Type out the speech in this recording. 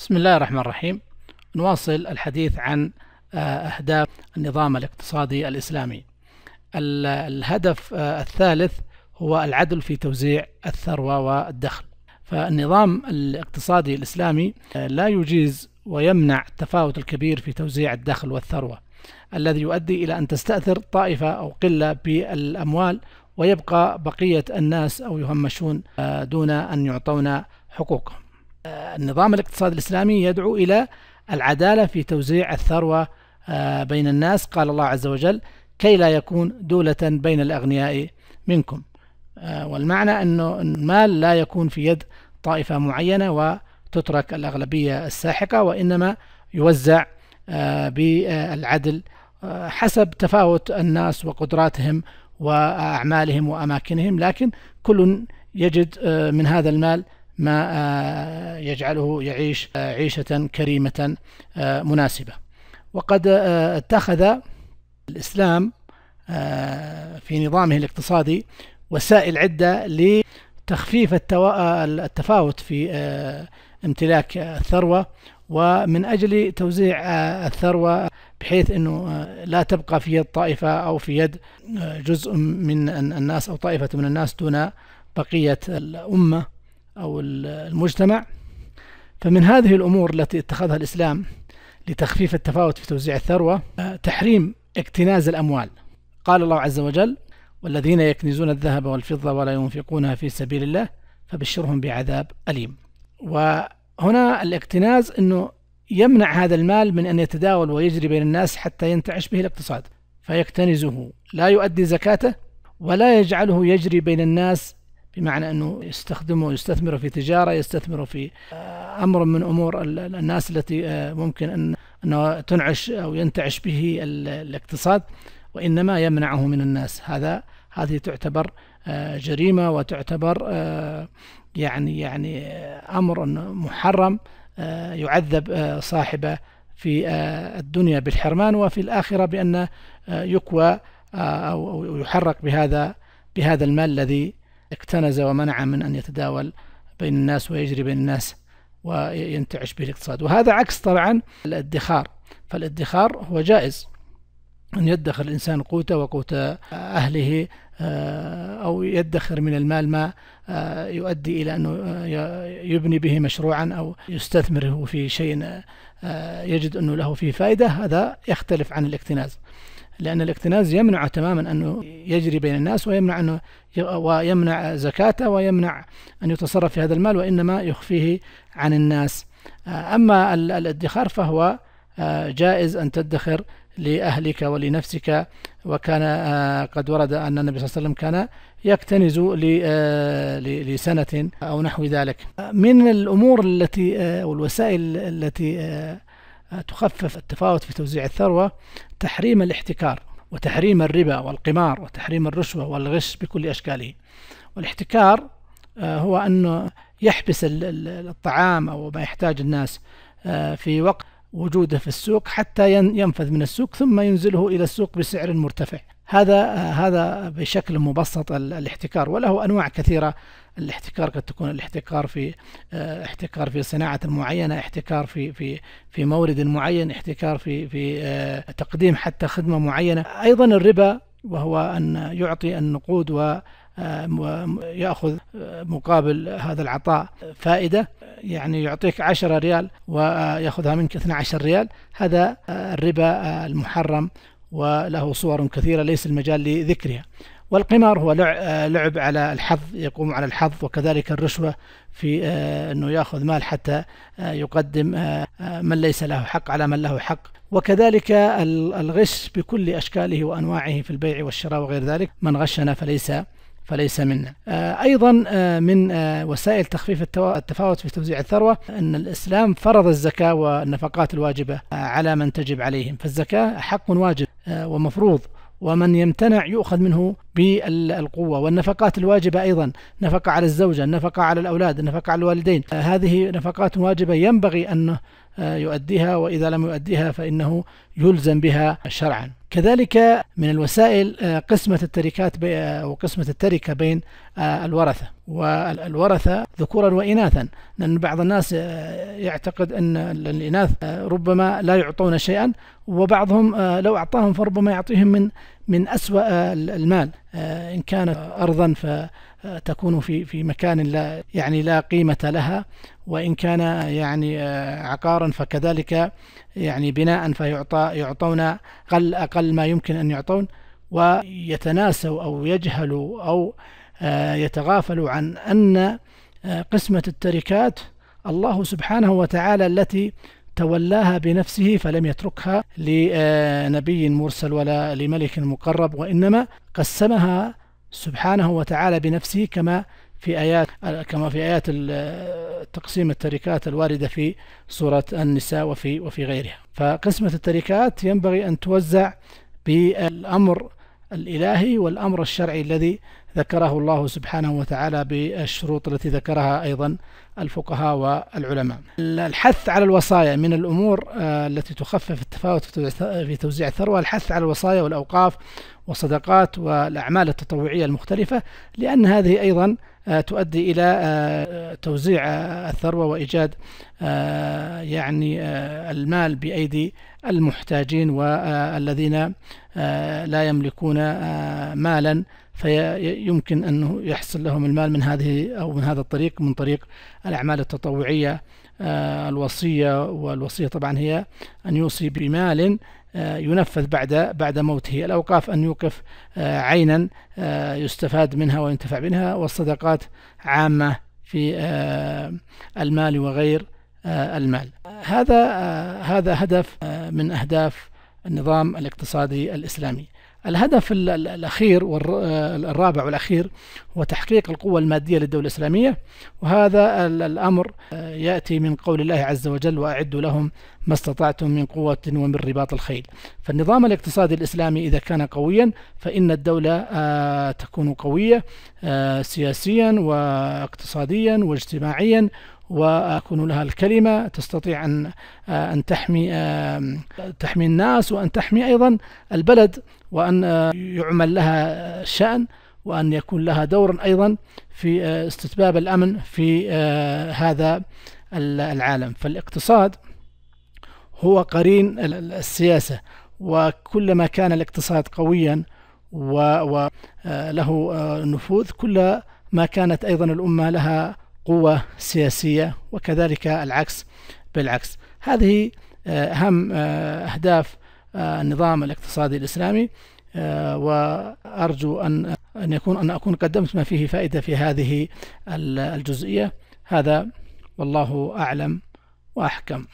بسم الله الرحمن الرحيم نواصل الحديث عن آه، أهداف النظام الاقتصادي الإسلامي الهدف آه، الثالث هو العدل في توزيع الثروة والدخل فالنظام الاقتصادي الإسلامي آه، لا يجيز ويمنع التفاوت الكبير في توزيع الدخل والثروة الذي يؤدي إلى أن تستأثر طائفة أو قلة بالأموال ويبقى بقية الناس أو يهمشون دون أن يعطون حقوقهم النظام الاقتصادي الإسلامي يدعو إلى العدالة في توزيع الثروة آه، بين الناس قال الله عز وجل كي لا يكون دولة بين الأغنياء منكم آه، والمعنى أنه المال لا يكون في يد طائفة معينة وتترك الأغلبية الساحقة وإنما يوزع آه، بالعدل حسب تفاوت الناس وقدراتهم وأعمالهم وأماكنهم لكن كل يجد من هذا المال ما آه، يجعله يعيش آه، عيشة كريمة آه، مناسبة وقد اتخذ الإسلام في نظامه الاقتصادي وسائل عدة لتخفيف التفاوت في امتلاك الثروة ومن أجل توزيع الثروة بحيث أنه لا تبقى في يد طائفة أو في يد جزء من الناس أو طائفة من الناس دون بقية الأمة أو المجتمع فمن هذه الأمور التي اتخذها الإسلام لتخفيف التفاوت في توزيع الثروة آه، تحريم اكتناز الأموال قال الله عز وجل والذين يكنزون الذهب والفضة ولا ينفقونها في سبيل الله فبشرهم بعذاب أليم وهنا الاكتناز أنه يمنع هذا المال من أن يتداول ويجري بين الناس حتى ينتعش به الاقتصاد فيكتنزه لا يؤدي زكاته ولا يجعله يجري بين الناس بمعنى أنه يستخدمه يستثمره في تجارة يستثمره في آه، أمر من أمور الناس التي آه، ممكن أن أنه تنعش أو ينتعش به الاقتصاد وإنما يمنعه من الناس هذا هذه تعتبر آه، جريمة وتعتبر يعني يعني أمر محرم يعذب صاحبه في الدنيا بالحرمان وفي الآخرة بأن يكوى أو يحرق بهذا بهذا المال الذي اكتنز ومنع من أن يتداول بين الناس ويجري بين الناس وينتعش به الاقتصاد وهذا عكس طبعا الادخار فالادخار هو جائز أن يدخر الإنسان قوته وقوت أهله آه، أو يدخر من المال ما آه، يؤدي إلى أنه آه، يبني به مشروعا أو يستثمره في شيء يجد أنه له فيه فائدة هذا يختلف عن الاكتناز لأن الاكتناز يمنع تماما أنه يجري بين الناس ويمنع أنه ويمنع زكاته ويمنع أن يتصرف في هذا المال وإنما يخفيه عن الناس أما الادخار فهو آه، جائز أن تدخر لأهلك ولنفسك وكان آه، قد ورد أن النبي صلى الله عليه وسلم كان يكتنز آه، لسنة أو نحو ذلك من الأمور التي والوسائل التي تخفف التفاوت في توزيع الثروة تحريم الاحتكار وتحريم الربا والقمار وتحريم الرشوة والغش بكل أشكاله والاحتكار آه، هو أنه يحبس الطعام أو ما يحتاج الناس آه، في وقت وجوده في السوق حتى ينفذ من السوق ثم ينزله إلى السوق بسعر مرتفع هذا هذا بشكل مبسط الاحتكار وله انواع كثيره الاحتكار قد تكون الاحتكار في آه، احتكار في صناعه معينه احتكار في في في مورد معين احتكار في في آه، تقديم حتى خدمه معينه ايضا الربا وهو ان يعطي النقود و آه، يأخذ مقابل هذا العطاء فائدة يعني يعطيك 10 ريال ويأخذها منك 12 ريال هذا الربا المحرم وله صور كثيرة ليس المجال لذكرها والقمار هو آه، لعب على الحظ يقوم على الحظ وكذلك الرشوة في آه، أنه يأخذ مال حتى آه، يقدم من ليس له حق على من له حق وكذلك الغش بكل أشكاله وأنواعه في البيع والشراء وغير ذلك من غشنا فليس فليس منا آه، أيضا آه، من آه، وسائل تخفيف التفاوت في توزيع الثروة أن الإسلام فرض الزكاة والنفقات الواجبة على من تجب عليهم فالزكاة حق واجب ومفروض ومن يمتنع يؤخذ منه بالقوة والنفقات الواجبة أيضا نفقة على الزوجة نفقة على الأولاد نفقة على الوالدين هذه نفقات واجبة ينبغي أن آه، يؤديها وإذا لم يؤديها فإنه يلزم بها شرعا كذلك من الوسائل آه، قسمة التركات آه، وقسمة التركة بين الورثة والورثة ذكورا وإناثا لأن بعض الناس يعتقد أن الإناث ربما لا يعطون شيئا وبعضهم لو أعطاهم فربما يعطيهم من من أسوأ المال آه، إن كانت أرضا فتكون في في مكان لا يعني لا قيمة لها وإن كان يعني آه، عقارا فكذلك يعني بناء فيعطى يعطون أقل أقل ما يمكن أن يعطون ويتناسوا أو يجهلوا أو آه، يتغافلوا عن أن قسمة التركات الله سبحانه وتعالى التي تولاها بنفسه فلم يتركها لنبي مرسل ولا لملك مقرب وإنما قسمها سبحانه وتعالى بنفسه كما في آيات كما في آيات تقسيم التركات الواردة في سورة النساء وفي وفي غيرها فقسمة التركات ينبغي أن توزع بالأمر الإلهي والأمر الشرعي الذي ذكره الله سبحانه وتعالى بالشروط التي ذكرها أيضا الفقهاء والعلماء الحث على الوصايا من الأمور آه، التي تخفف التفاوت في توزيع الثروة الحث على الوصايا والأوقاف والصدقات والأعمال التطوعية المختلفة لأن هذه أيضا آه، تؤدي إلى آه، توزيع آه، الثروة وإيجاد يعني المال بأيدي المحتاجين والذين لا يملكون مالا فيمكن أنه يحصل لهم المال من هذه أو من هذا الطريق من طريق الأعمال التطوعية آه، الوصية والوصية طبعا هي أن يوصي بمال آه، ينفذ بعد بعد موته الأوقاف أن يوقف آه، عينا يستفاد منها وينتفع منها والصدقات عامة في المال وغير المال هذا هذا هدف من أهداف النظام الاقتصادي الإسلامي الهدف الأخير والرابع والأخير هو تحقيق القوة المادية للدولة الإسلامية وهذا الأمر آه، يأتي من قول الله عز وجل وأعدوا لهم ما استطعتم من قوة ومن رباط الخيل فالنظام الاقتصادي الإسلامي إذا كان قويا فإن الدولة آه، تكون قوية آه، سياسيا واقتصاديا واجتماعيا وأكون لها الكلمة تستطيع أن آه، أن تحمي آه، تحمي الناس وأن تحمي أيضا البلد وأن آه، يعمل لها شأن وأن يكون لها دور أيضا في استتباب الأمن في هذا العالم فالاقتصاد هو قرين السياسة وكلما كان الاقتصاد قويا وله نفوذ كل ما كانت أيضا الأمة لها قوة سياسية وكذلك العكس بالعكس هذه آه، أهم آه، أهداف آه، النظام الاقتصادي الإسلامي وأرجو أن أن يكون أن أكون قدمت ما فيه فائدة في هذه الجزئية هذا والله أعلم وأحكم